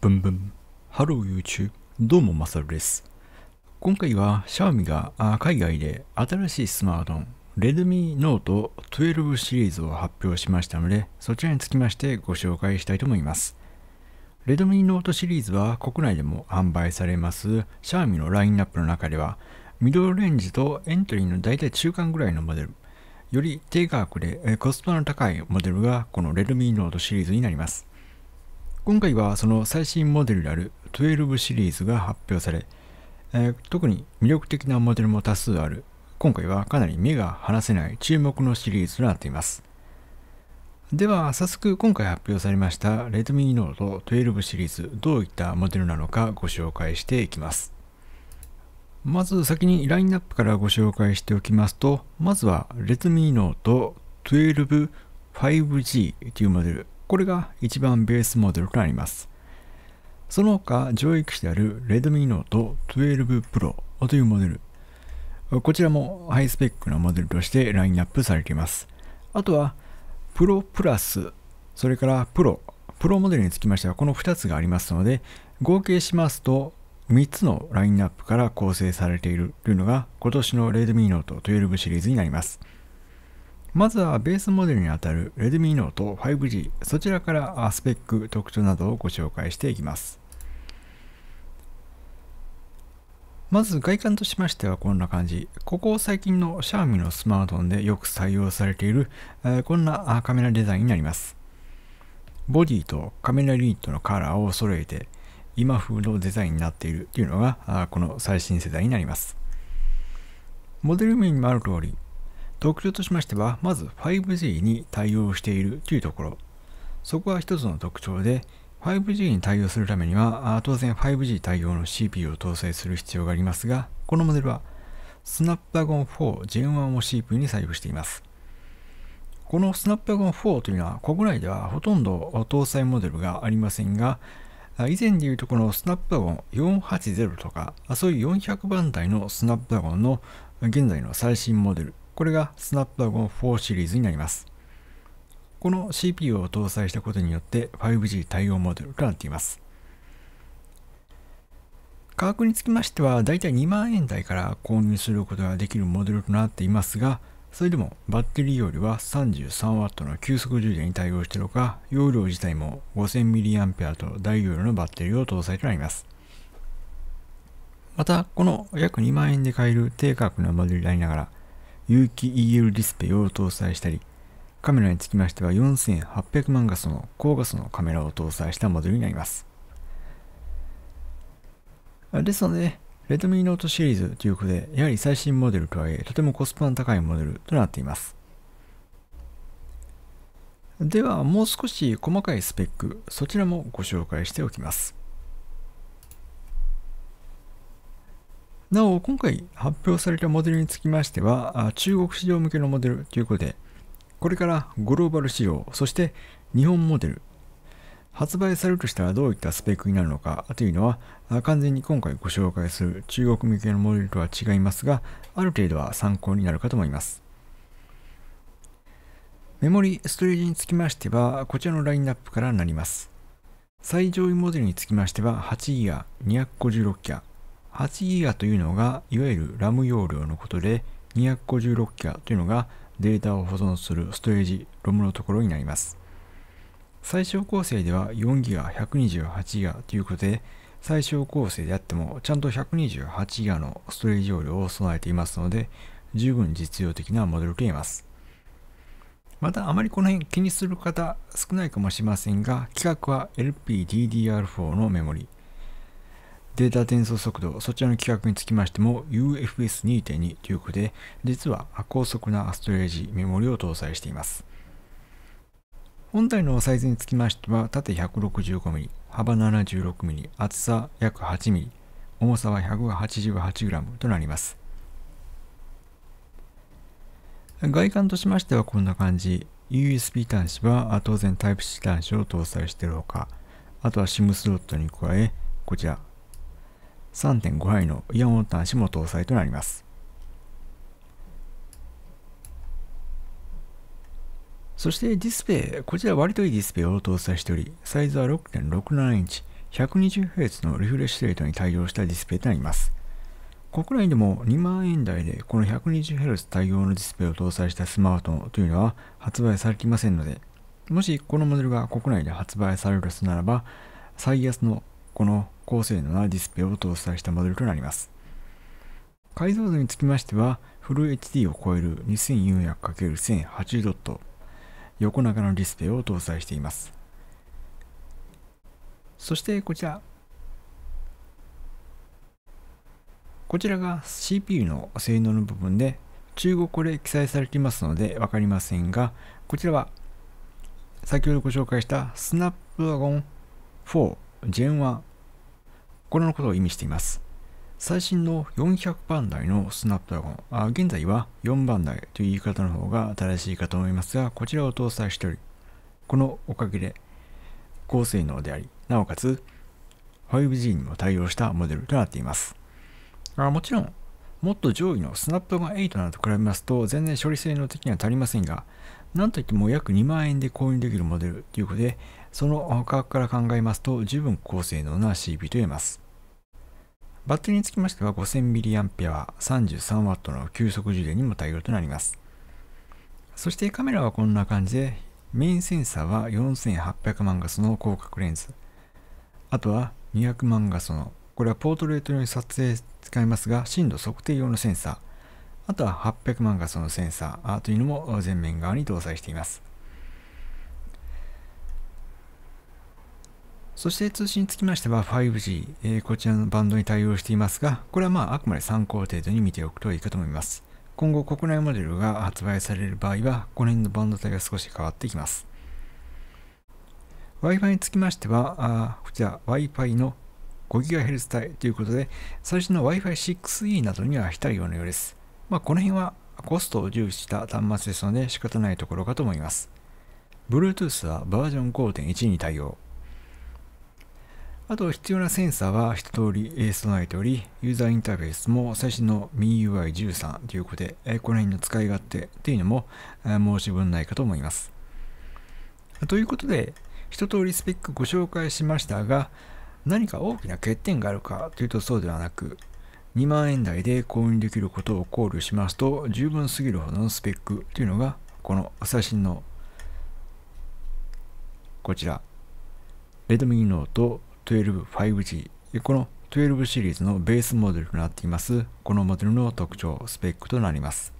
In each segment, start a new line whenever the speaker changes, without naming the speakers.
ブンブン。ハロー YouTube。どうも、まさるです。今回は、シャオミが海外で新しいスマートフォン、Redmi Note 12シリーズを発表しましたので、そちらにつきましてご紹介したいと思います。Redmi Note シリーズは国内でも販売されます、シャオミのラインナップの中では、ミドルレンジとエントリーの大体中間ぐらいのモデル、より低価格でコスパの高いモデルがこの Redmi Note シリーズになります。今回はその最新モデルである12シリーズが発表され、えー、特に魅力的なモデルも多数ある、今回はかなり目が離せない注目のシリーズとなっています。では、早速今回発表されました Redmi Note 12シリーズ、どういったモデルなのかご紹介していきます。まず先にラインナップからご紹介しておきますと、まずは Redmi Note 12 5G というモデル、これが一番ベースモデルとなります。その他上位機種である Redmi Note 12 Pro というモデル。こちらもハイスペックなモデルとしてラインナップされています。あとは Pro プラス、それから Pro、Pro モデルにつきましてはこの2つがありますので、合計しますと3つのラインナップから構成されているというのが今年の Redmi Note 12シリーズになります。まずはベースモデルにあたる Redmi Note 5G、そちらからスペック、特徴などをご紹介していきます。まず外観としましてはこんな感じ。ここ最近のシャーミのスマートフォンでよく採用されている、えこんなカメラデザインになります。ボディとカメラユニットのカラーを揃えて今風のデザインになっているというのがこの最新世代になります。モデル名にもある通り特徴としましては、まず 5G に対応しているというところ。そこは一つの特徴で、5G に対応するためには、当然 5G 対応の CPU を搭載する必要がありますが、このモデルは、スナップドラゴン4 Gen1 を CPU に採用しています。このスナップドラゴン4というのは、国内ではほとんど搭載モデルがありませんが、以前でいうとこのスナップドラゴン480とか、そういう400番台のスナップドラゴンの現在の最新モデルこれがスナップアゴン g 4シリーズになります。この CPU を搭載したことによって 5G 対応モデルとなっています。価格につきましては、大体2万円台から購入することができるモデルとなっていますが、それでもバッテリー容量は 33W の急速充電に対応しているほか、容量自体も 5000mAh と大容量のバッテリーを搭載となります。また、この約2万円で買える低価格なモデルでありながら、有機 EL ディスプレイを搭載したり、カメラにつきましては4800万画素の高画素のカメラを搭載したモデルになります。ですので、e d m e Note シリーズということで、やはり最新モデルとはいえ、とてもコスパの高いモデルとなっています。では、もう少し細かいスペック、そちらもご紹介しておきます。なお、今回発表されたモデルにつきましては、中国市場向けのモデルということで、これからグローバル市場、そして日本モデル、発売されるとしたらどういったスペックになるのかというのは、完全に今回ご紹介する中国向けのモデルとは違いますが、ある程度は参考になるかと思います。メモリ、ストレージにつきましては、こちらのラインナップからなります。最上位モデルにつきましては、8ギガ、2 5 6キャ、8ギガというのがいわゆる RAM 容量のことで256ギガというのがデータを保存するストレージ ROM のところになります。最小構成では 4GB128GB ということで最小構成であってもちゃんと 128GB のストレージ容量を備えていますので十分実用的なモデルといえます。またあまりこの辺気にする方少ないかもしれませんが規格は LPDDR4 のメモリデータ転送速度、そちらの規格につきましても UFS2.2 ということで、実は高速なストレージ、メモリを搭載しています。本体のサイズにつきましては、縦 165mm、幅 76mm、厚さ約 8mm、重さは 188g となります。外観としましてはこんな感じ。USB 端子は当然 Type-C 端子を搭載しているほか、あとは SIM スロットに加え、こちら3.5杯のイオン端子ターも搭載となります。そしてディスプレイ、こちら割といいディスプレイを搭載しており、サイズは6.67インチ、120Hz のリフレッシュレートに対応したディスプレイとなります。国内でも2万円台でこの 120Hz 対応のディスプレイを搭載したスマートフォンというのは発売されていませんので、もしこのモデルが国内で発売されるとすならば、最安のこの高性能なディスプレイを搭載したモデルとなります。解像度につきましては、フル HD を超える 2400×1080 ドット横長のディスプレイを搭載しています。そしてこちら。こちらが CPU の性能の部分で、中国語で記載されていますので分かりませんが、こちらは先ほどご紹介したスナップワゴン4 Gen1 これのことを意味しています。最新の400番台のスナップドラゴン、あ現在は4番台という言い方の方が正しいかと思いますが、こちらを搭載しており、このおかげで高性能であり、なおかつ 5G にも対応したモデルとなっています。あもちろん、もっと上位のスナップドラゴン8などと比べますと、全然処理性能的には足りませんが、なんといっても約2万円で購入できるモデルということで、その価格から考えますと十分高性能な CB と言えます。バッテリーにつきましては 5000mAh、33W の急速充電にも対応となります。そしてカメラはこんな感じで、メインセンサーは4800万画素の広角レンズ。あとは200万画素の、これはポートレート用に撮影使いますが、震度測定用のセンサー。あとは800万画素のセンサーというのも前面側に搭載しています。そして通信につきましては 5G、えこちらのバンドに対応していますが、これはまああくまで参考程度に見ておくといいかと思います。今後国内モデルが発売される場合は、この辺のバンド帯が少し変わってきます。Wi-Fi につきましては、あこちら Wi-Fi の 5GHz 帯ということで、最新の Wi-Fi6E などには浸るようなようです。まあ、この辺はコストを重視した端末ですので仕方ないところかと思います。Bluetooth はバージョン5.1に対応。あと必要なセンサーは一通り備えており、ユーザーインターフェースも最新の MIUI13 ということで、この辺の使い勝手っていうのも申し分ないかと思います。ということで、一通りスペックご紹介しましたが、何か大きな欠点があるかというとそうではなく、2万円台で購入できることを考慮しますと、十分すぎるほどのスペックというのが、この最新のこちら、Redmi Note 12.5G この12シリーズのベースモデルとなっていますこのモデルの特徴スペックとなります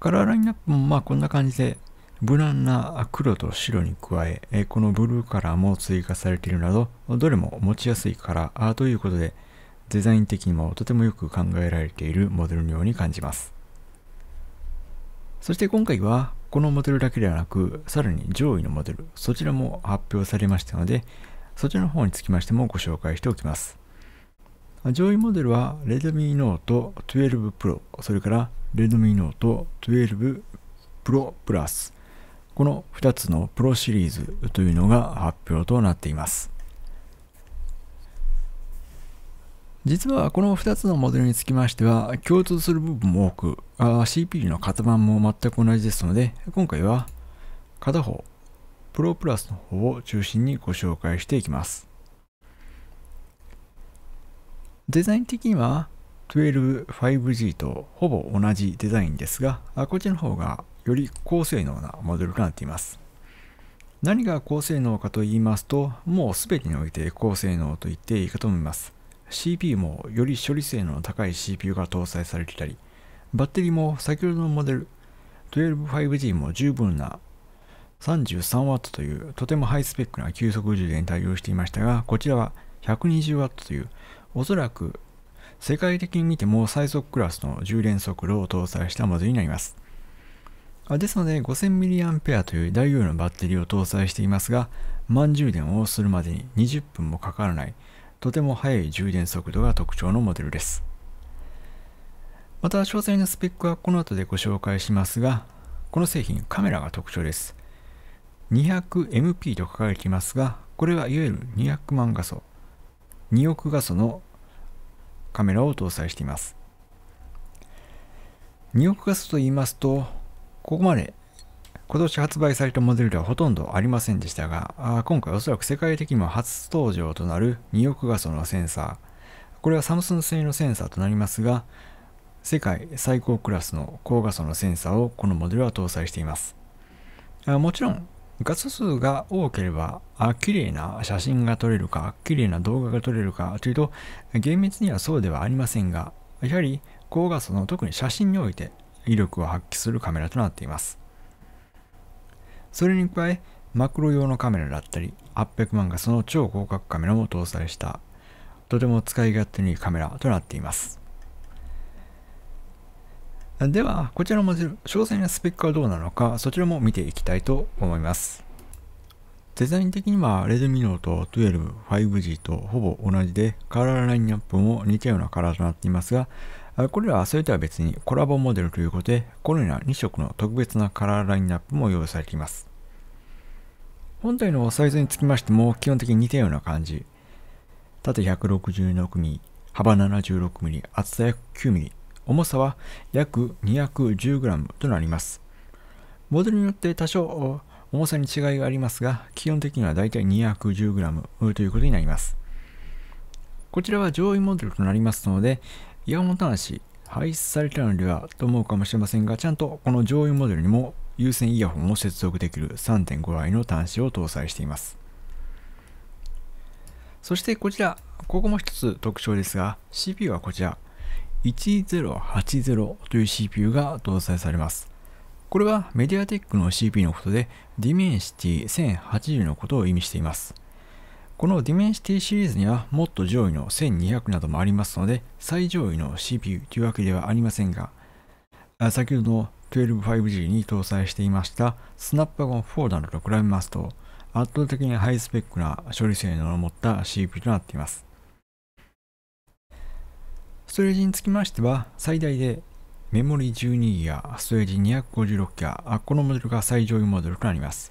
カラーラインナップもまあこんな感じで無難な黒と白に加えこのブルーカラーも追加されているなどどれも持ちやすいカラーということでデザイン的にもとてもよく考えられているモデルのように感じますそして今回はこのモデルだけではなく、さらに上位のモデル、そちらも発表されましたので、そちらの方につきましてもご紹介しておきます。上位モデルは Redmi Note 12 Pro、それから Redmi Note 12 Pro Plus、この2つの Pro シリーズというのが発表となっています。実はこの2つのモデルにつきましては共通する部分も多く CPU の型番も全く同じですので今回は片方プロプラスの方を中心にご紹介していきますデザイン的には 125G とほぼ同じデザインですがこっちの方がより高性能なモデルとなっています何が高性能かと言いますともう全てにおいて高性能と言っていいかと思います CPU もより処理性能の高い CPU が搭載されていたり、バッテリーも先ほどのモデル 125G も十分な 33W というとてもハイスペックな急速充電に対応していましたが、こちらは 120W というおそらく世界的に見ても最速クラスの充電速度を搭載したモデルになります。ですので 5000mAh という大容量のバッテリーを搭載していますが、満充電をするまでに20分もかからないとても速い充電速度が特徴のモデルです。また詳細なスペックはこの後でご紹介しますが、この製品カメラが特徴です。200MP と書かれていますが、これはいわゆる200万画素、2億画素のカメラを搭載しています。2億画素と言いますと、ここまで今年発売されたモデルではほとんどありませんでしたが、今回おそらく世界的にも初登場となる2億画素のセンサー。これはサムスン製のセンサーとなりますが、世界最高クラスの高画素のセンサーをこのモデルは搭載しています。もちろん、画素数が多ければ、綺麗な写真が撮れるか、綺麗な動画が撮れるかというと、厳密にはそうではありませんが、やはり高画素の特に写真において威力を発揮するカメラとなっています。それに加え、マクロ用のカメラだったり、800万画素の超広角カメラも搭載した、とても使い勝手にいいカメラとなっています。では、こちらのル、詳細なスペックはどうなのか、そちらも見ていきたいと思います。デザイン的にはレズミノート12、5G とほぼ同じで、カラーラインナップも似たようなカラーとなっていますが、これらはそれとは別にコラボモデルということで、このような2色の特別なカラーラインナップも用意されています。本体のサイズにつきましても基本的に似たような感じ。縦 166mm、幅 76mm、厚さ約 9mm、重さは約 210g となります。モデルによって多少重さに違いがありますが、基本的にはだいたい 210g ということになります。こちらは上位モデルとなりますので、山本子廃止されたのではと思うかもしれませんがちゃんとこの上位モデルにも有線イヤホンを接続できる3.5倍の端子を搭載していますそしてこちらここも一つ特徴ですが CPU はこちら1080という CPU が搭載されますこれはメディアテックの CPU のことでディメンシティ1080のことを意味していますこのディメンシティシリーズにはもっと上位の1200などもありますので、最上位の CPU というわけではありませんが、先ほどの 125G に搭載していましたスナップゴン4などと比べますと、圧倒的にハイスペックな処理性能を持った CPU となっています。ストレージにつきましては、最大でメモリ 12GB、ストレージ 256GB、このモデルが最上位モデルとなります。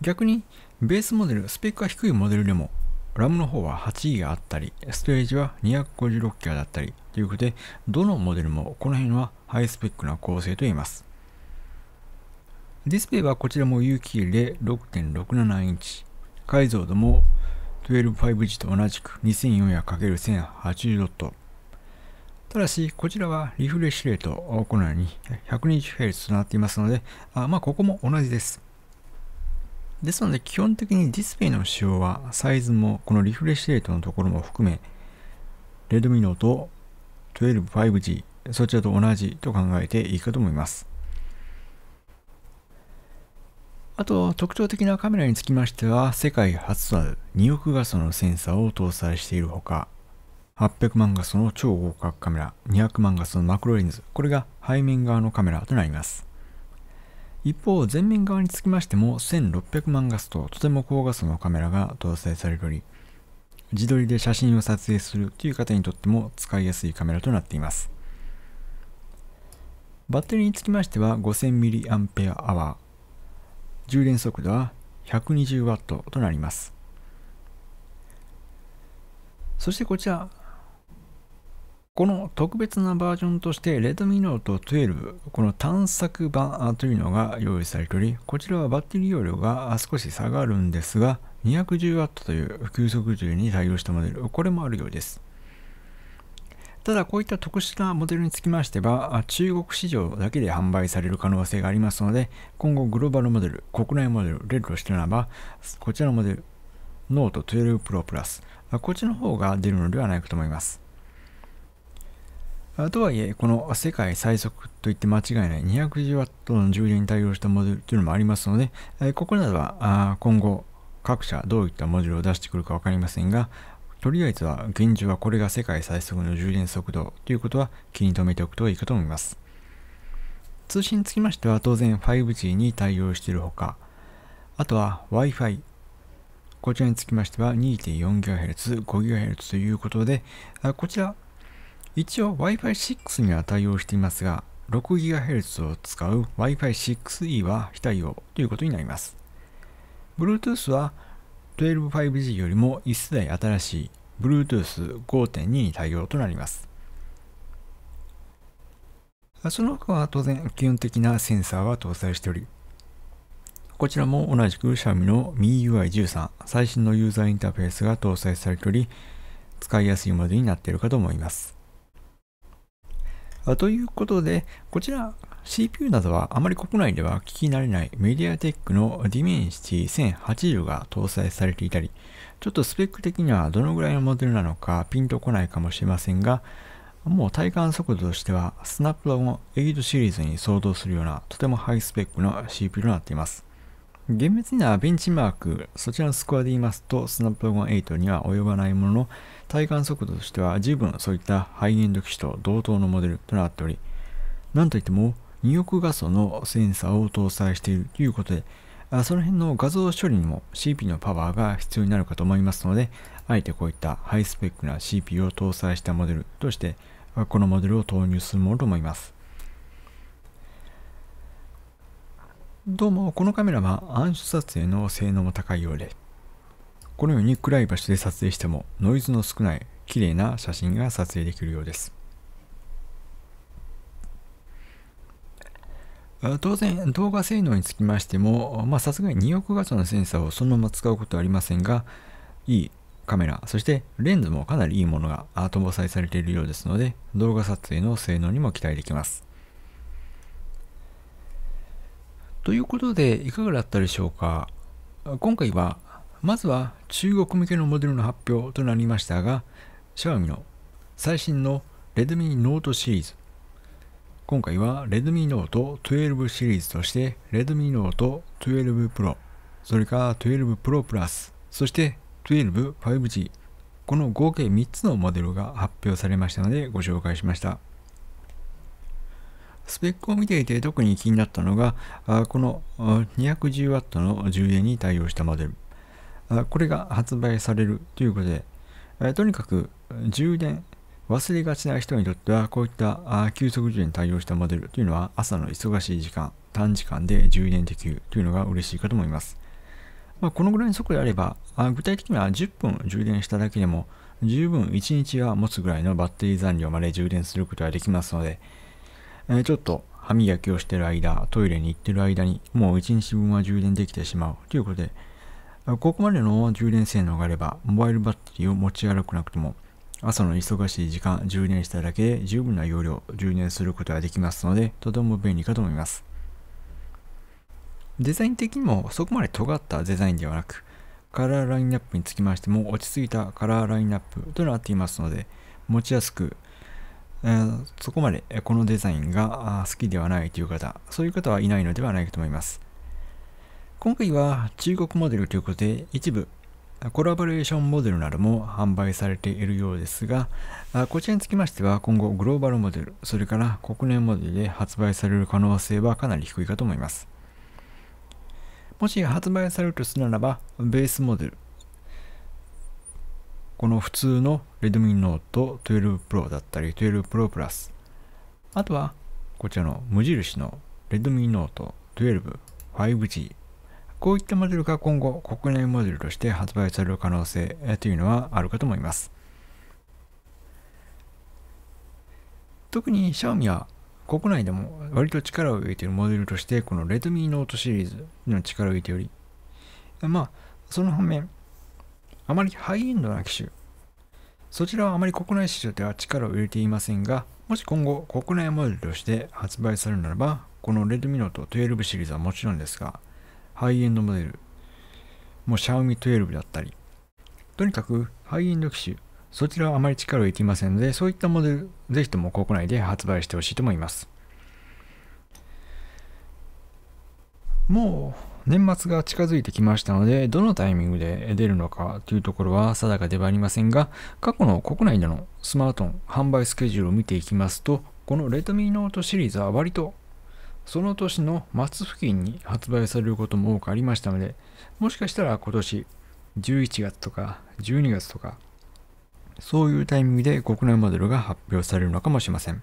逆にベースモデル、スペックが低いモデルでも、RAM の方は 8GB あったり、ストレージは 256GB だったりということで、どのモデルもこの辺はハイスペックな構成と言います。ディスプレイはこちらも有機で6.67インチ。解像度も 125G と同じく 2400×1080 ドット。ただし、こちらはリフレッシュレート、このように 120Hz となっていますので、あまあ、ここも同じです。ですので基本的にディスプレイの仕様はサイズもこのリフレッシュレートのところも含め Redmi Note 12 5G そちらと同じと考えていいかと思います。あと特徴的なカメラにつきましては世界初となる2億画素のセンサーを搭載しているほか800万画素の超広角カメラ200万画素のマクロレンズこれが背面側のカメラとなります。一方、前面側につきましても1600万画素ととても高画素のカメラが搭載されており、自撮りで写真を撮影するという方にとっても使いやすいカメラとなっています。バッテリーにつきましては 5000mAh、充電速度は 120W となります。そしてこちら、この特別なバージョンとして Redmi Note 12この探索版というのが用意されておりこちらはバッテリー容量が少し下がるんですが 210W という急速充に対応したモデルこれもあるようですただこういった特殊なモデルにつきましては中国市場だけで販売される可能性がありますので今後グローバルモデル国内モデルレッドしてならばこちらのモデル Note 12 Pro Plus こっちの方が出るのではないかと思いますとはいえ、この世界最速といって間違いない 210W の充電に対応したモデルというのもありますので、ここなどは今後各社どういったモデルを出してくるか分かりませんが、とりあえずは現状はこれが世界最速の充電速度ということは気に留めておくといいかと思います。通信につきましては当然 5G に対応しているほか、あとは Wi-Fi、こちらにつきましては 2.4GHz、5GHz ということで、こちら一応 Wi-Fi6 には対応していますが、6GHz を使う Wi-Fi6E は非対応ということになります。Bluetooth は 12.5G よりも1世代新しい Bluetooth5.2 に対応となります。その他は当然基本的なセンサーは搭載しており、こちらも同じく Xiaomi の MIUI13 最新のユーザーインターフェースが搭載されており、使いやすいモデルになっているかと思います。ということで、こちら CPU などはあまり国内では聞き慣れないメディアテックの Dimensity 1080が搭載されていたり、ちょっとスペック的にはどのぐらいのモデルなのかピンとこないかもしれませんが、もう体感速度としてはスナップドラゴン8シリーズに相当するようなとてもハイスペックの CPU となっています。厳密にはベンチマーク、そちらのスコアで言いますと、スナップドラゴン8には及ばないものの、体感速度としては十分そういったハイエンド機種と同等のモデルとなっており、なんといっても2億画素のセンサーを搭載しているということで、その辺の画像処理にも c p のパワーが必要になるかと思いますので、あえてこういったハイスペックな CPU を搭載したモデルとして、このモデルを投入するものと思います。どうも、このカメラは暗所撮影の性能も高いようで、このように暗い場所で撮影してもノイズの少ない綺麗な写真が撮影できるようです。当然、動画性能につきましても、さすがに2億画素のセンサーをそのまま使うことはありませんが、いいカメラ、そしてレンズもかなりいいものが搭載されているようですので、動画撮影の性能にも期待できます。ということで、いかがだったでしょうか今回は、まずは中国向けのモデルの発表となりましたが、シャワミの最新の Redmi Note シリーズ。今回は Redmi Note 12シリーズとして Redmi Note 12 Pro、それから12 Pro Plus、そして12 5G、この合計3つのモデルが発表されましたのでご紹介しました。スペックを見ていて特に気になったのが、この 210W の充電に対応したモデル。これが発売されるということで、とにかく充電、忘れがちな人にとっては、こういった急速充電に対応したモデルというのは、朝の忙しい時間、短時間で充電できるというのが嬉しいかと思います。まあ、このぐらいの速度であれば、具体的には10分充電しただけでも、十分1日は持つぐらいのバッテリー残量まで充電することができますので、えー、ちょっと歯磨きをしてる間、トイレに行ってる間に、もう1日分は充電できてしまうということで、ここまでの充電性能があれば、モバイルバッテリーを持ち歩くなくても、朝の忙しい時間、充電しただけで十分な容量、充電することができますので、とても便利かと思います。デザイン的にもそこまで尖ったデザインではなく、カラーラインナップにつきましても落ち着いたカラーラインナップとなっていますので、持ちやすくえー、そこまでこのデザインが好きではないという方、そういう方はいないのではないかと思います。今回は中国モデルということで、一部コラボレーションモデルなども販売されているようですが、こちらにつきましては今後グローバルモデル、それから国内モデルで発売される可能性はかなり低いかと思います。もし発売されるとするならば、ベースモデル、この普通の Redmi Note 12 Pro だったり12 Pro Plus あとはこちらの無印の Redmi Note 12 5G こういったモデルが今後国内モデルとして発売される可能性というのはあるかと思います特に Xiaomi は国内でも割と力を入れているモデルとしてこの Redmi Note シリーズの力を入れておりまあその反面あまりハイエンドな機種、そちらはあまり国内市場では力を入れていませんが、もし今後国内モデルとして発売されるならば、この Redmi Note 12シリーズはもちろんですが、ハイエンドモデル、もう Xiaomi 12だったり、とにかくハイエンド機種、そちらはあまり力を入れていませんので、そういったモデル、ぜひとも国内で発売してほしいと思います。もう年末が近づいてきましたので、どのタイミングで出るのかというところは定かではありませんが、過去の国内でのスマートフォン販売スケジュールを見ていきますと、このレ m ミーノートシリーズは割とその年の末付近に発売されることも多くありましたので、もしかしたら今年11月とか12月とか、そういうタイミングで国内モデルが発表されるのかもしれません。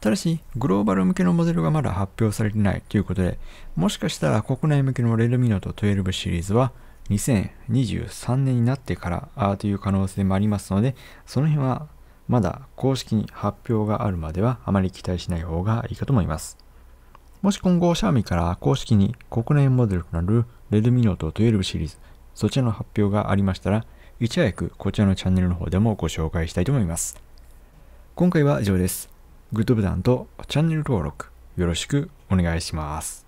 ただし、グローバル向けのモデルがまだ発表されてないということで、もしかしたら国内向けのレルミノと12シリーズは2023年になってからという可能性もありますので、その辺はまだ公式に発表があるまではあまり期待しない方がいいかと思います。もし今後、シャーミから公式に国内モデルとなるレルミノと12シリーズ、そちらの発表がありましたら、いち早くこちらのチャンネルの方でもご紹介したいと思います。今回は以上です。グッドボタンとチャンネル登録よろしくお願いします。